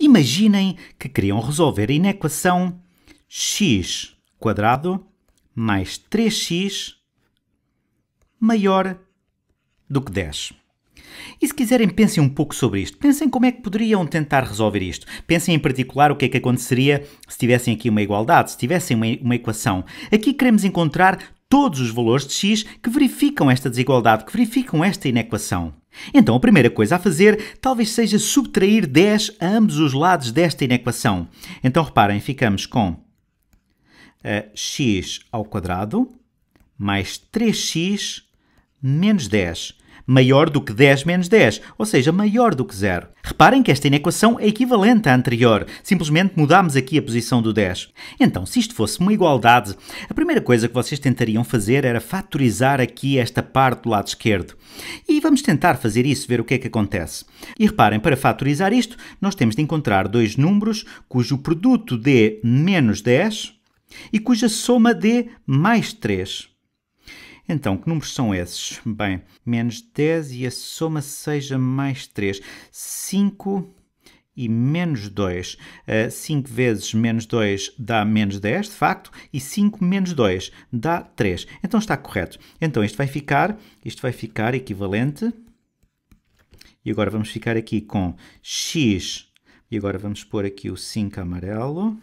Imaginem que queriam resolver a inequação x quadrado mais 3x maior do que 10. E se quiserem, pensem um pouco sobre isto. Pensem como é que poderiam tentar resolver isto. Pensem em particular o que é que aconteceria se tivessem aqui uma igualdade, se tivessem uma, uma equação. Aqui queremos encontrar todos os valores de x que verificam esta desigualdade, que verificam esta inequação. Então a primeira coisa a fazer talvez seja subtrair 10 a ambos os lados desta inequação. Então reparem, ficamos com uh, x ao quadrado mais 3x menos 10 maior do que 10 menos 10, ou seja, maior do que zero. Reparem que esta inequação é equivalente à anterior, simplesmente mudámos aqui a posição do 10. Então, se isto fosse uma igualdade, a primeira coisa que vocês tentariam fazer era fatorizar aqui esta parte do lado esquerdo. E vamos tentar fazer isso, ver o que é que acontece. E reparem, para fatorizar isto, nós temos de encontrar dois números cujo produto dê menos 10 e cuja soma dê mais 3. Então, que números são esses? Bem, menos 10 e a soma seja mais 3. 5 e menos 2. Uh, 5 vezes menos 2 dá menos 10, de facto, e 5 menos 2 dá 3. Então está correto. Então isto vai ficar, isto vai ficar equivalente. E agora vamos ficar aqui com x. E agora vamos pôr aqui o 5 amarelo.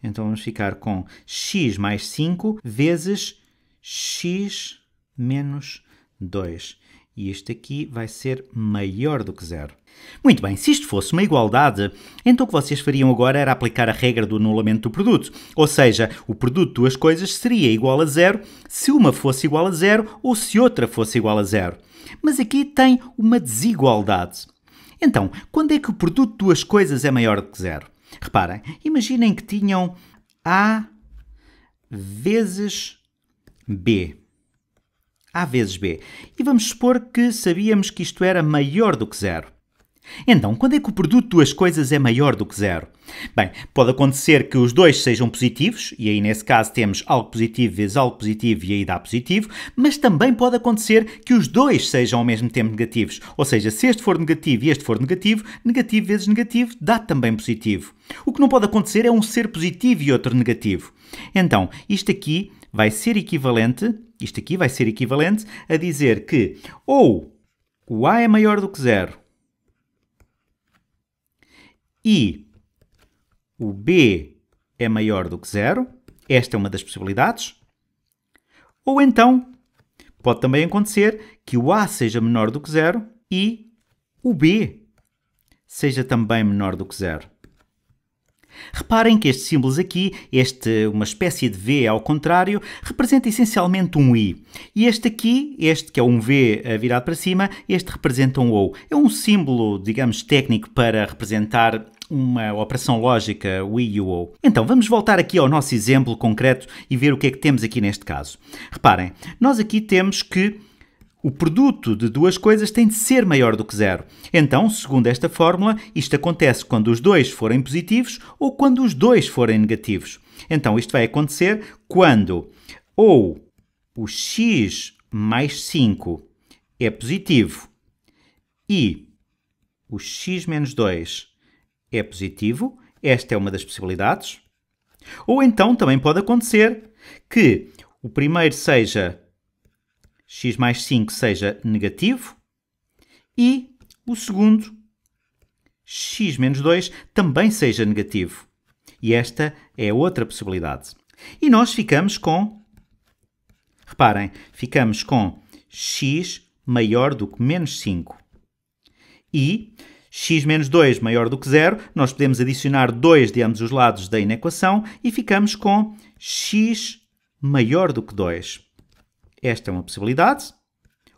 Então vamos ficar com x mais 5 vezes x menos 2. E este aqui vai ser maior do que zero. Muito bem, se isto fosse uma igualdade, então o que vocês fariam agora era aplicar a regra do anulamento do produto. Ou seja, o produto de duas coisas seria igual a zero se uma fosse igual a zero ou se outra fosse igual a zero. Mas aqui tem uma desigualdade. Então, quando é que o produto de duas coisas é maior do que zero? Reparem, imaginem que tinham A vezes B. A vezes B. E vamos supor que sabíamos que isto era maior do que zero. Então, quando é que o produto de duas coisas é maior do que zero? Bem, pode acontecer que os dois sejam positivos, e aí nesse caso temos algo positivo vezes algo positivo e aí dá positivo, mas também pode acontecer que os dois sejam ao mesmo tempo negativos. Ou seja, se este for negativo e este for negativo, negativo vezes negativo dá também positivo. O que não pode acontecer é um ser positivo e outro negativo. Então, isto aqui vai ser equivalente, isto aqui vai ser equivalente a dizer que ou o A é maior do que zero e o B é maior do que zero, esta é uma das possibilidades, ou então pode também acontecer que o A seja menor do que zero e o B seja também menor do que zero. Reparem que estes símbolos aqui, este, uma espécie de V ao contrário, representa essencialmente um I. E este aqui, este que é um V virado para cima, este representa um O. É um símbolo, digamos, técnico para representar uma operação lógica, o I e o O. Então, vamos voltar aqui ao nosso exemplo concreto e ver o que é que temos aqui neste caso. Reparem, nós aqui temos que o produto de duas coisas tem de ser maior do que zero. Então, segundo esta fórmula, isto acontece quando os dois forem positivos ou quando os dois forem negativos. Então, isto vai acontecer quando ou o x mais 5 é positivo e o x menos 2 é positivo. Esta é uma das possibilidades. Ou então também pode acontecer que o primeiro seja x mais 5 seja negativo e o segundo, x menos 2, também seja negativo. E esta é outra possibilidade. E nós ficamos com. Reparem, ficamos com x maior do que menos 5. E x menos 2 maior do que zero, nós podemos adicionar 2 de ambos os lados da inequação e ficamos com x maior do que 2. Esta é uma possibilidade.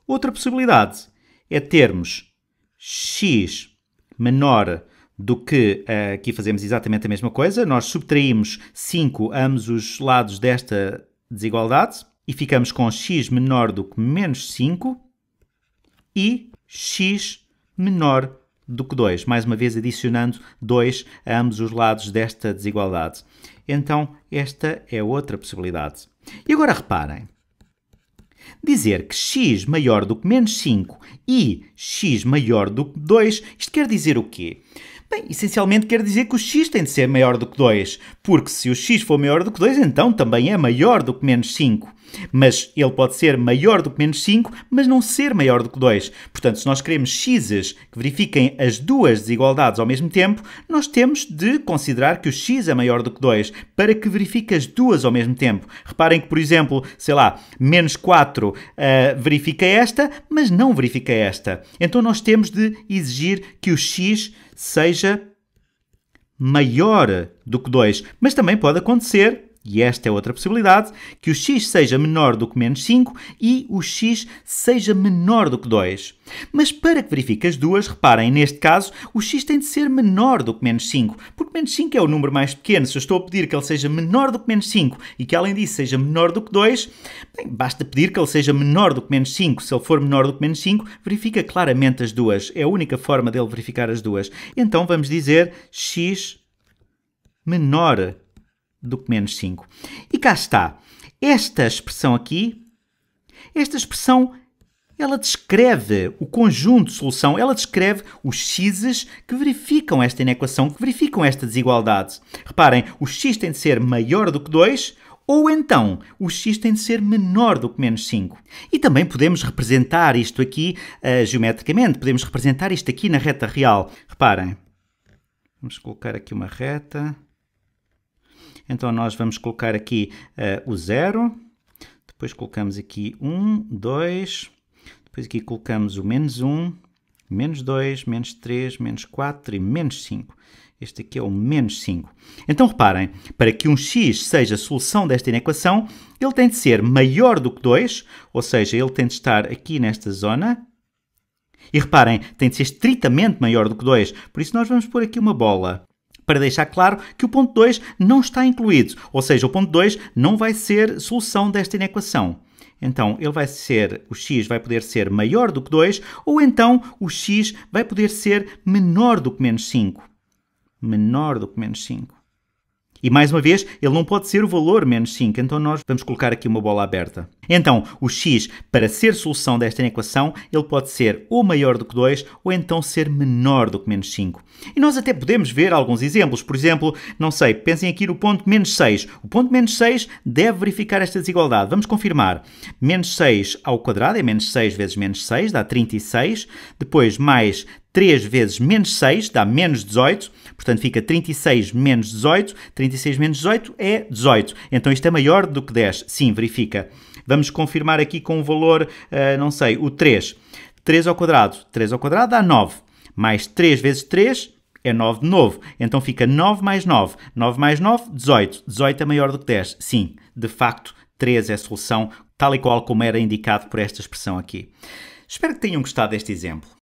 Outra possibilidade é termos x menor do que eh, aqui fazemos exatamente a mesma coisa. Nós subtraímos 5 a ambos os lados desta desigualdade e ficamos com x menor do que menos 5 e x menor do que 2. Mais uma vez adicionando 2 a ambos os lados desta desigualdade. Então esta é outra possibilidade. E agora reparem, dizer que x maior do que menos 5 e x maior do que 2, isto quer dizer o quê? Bem, essencialmente quer dizer que o x tem de ser maior do que 2, porque se o x for maior do que 2, então também é maior do que menos 5. Mas ele pode ser maior do que menos 5, mas não ser maior do que 2. Portanto, se nós queremos x's que verifiquem as duas desigualdades ao mesmo tempo, nós temos de considerar que o x é maior do que 2, para que verifique as duas ao mesmo tempo. Reparem que, por exemplo, sei lá, menos 4 uh, eh, verifica esta, mas não verifica esta. Então nós temos de exigir que o x seja maior do que 2. Mas também pode acontecer, e esta é outra possibilidade, que o x seja menor do que menos 5 e o x seja menor do que 2. Mas para que verifique as duas, reparem, neste caso, o x tem de ser menor do que menos 5, porque menos 5 é o número mais pequeno. Se eu estou a pedir que ele seja menor do que menos 5 e que, além disso, seja menor do que 2, bem, basta pedir que ele seja menor do que menos 5. Se ele for menor do que menos 5, verifica claramente as duas. É a única forma dele verificar as duas. Então vamos dizer x menor do que menos 5. E cá está. Esta expressão aqui, esta expressão ela descreve o conjunto de solução, ela descreve os x's que verificam esta inequação, que verificam esta desigualdade. Reparem, o x tem de ser maior do que 2 ou então, o x tem de ser menor do que menos 5. E também podemos representar isto aqui uh, geometricamente, podemos representar isto aqui na reta real. Reparem, vamos colocar aqui uma reta. Então nós vamos colocar aqui uh, o 0, depois colocamos aqui 1, 2, depois aqui colocamos o menos 1, menos 2, menos 3, menos 4 e menos 5. Este aqui é o menos 5. Então reparem, para que um x seja a solução desta inequação, ele tem de ser maior do que 2, ou seja, ele tem de estar aqui nesta zona. E reparem, tem de ser estritamente maior do que 2, por isso nós vamos pôr aqui uma bola para deixar claro que o ponto 2 não está incluído, ou seja, o ponto 2 não vai ser solução desta inequação. Então, ele vai ser, o x vai poder ser maior do que 2, ou então o x vai poder ser menor do que menos 5. Menor do que menos 5. E mais uma vez, ele não pode ser o valor menos 5, então nós vamos colocar aqui uma bola aberta. Então, o x, para ser solução desta equação, ele pode ser ou maior do que 2 ou então ser menor do que menos 5. E nós até podemos ver alguns exemplos. Por exemplo, não sei, pensem aqui no ponto menos 6. O ponto menos 6 deve verificar esta desigualdade. Vamos confirmar. Menos 6 ao quadrado é menos 6 vezes menos 6, dá 36. Depois, mais 3 vezes menos 6 dá menos 18. Portanto, fica 36 menos 18. 36 menos 18 é 18. Então isto é maior do que 10. Sim, verifica. Vamos confirmar aqui com o valor, uh, não sei, o 3. 3 ao quadrado. 3 ao quadrado dá 9. Mais 3 vezes 3 é 9 de novo. Então fica 9 mais 9. 9 mais 9, 18. 18 é maior do que 10. Sim, de facto, 3 é a solução, tal e qual como era indicado por esta expressão aqui. Espero que tenham gostado deste exemplo.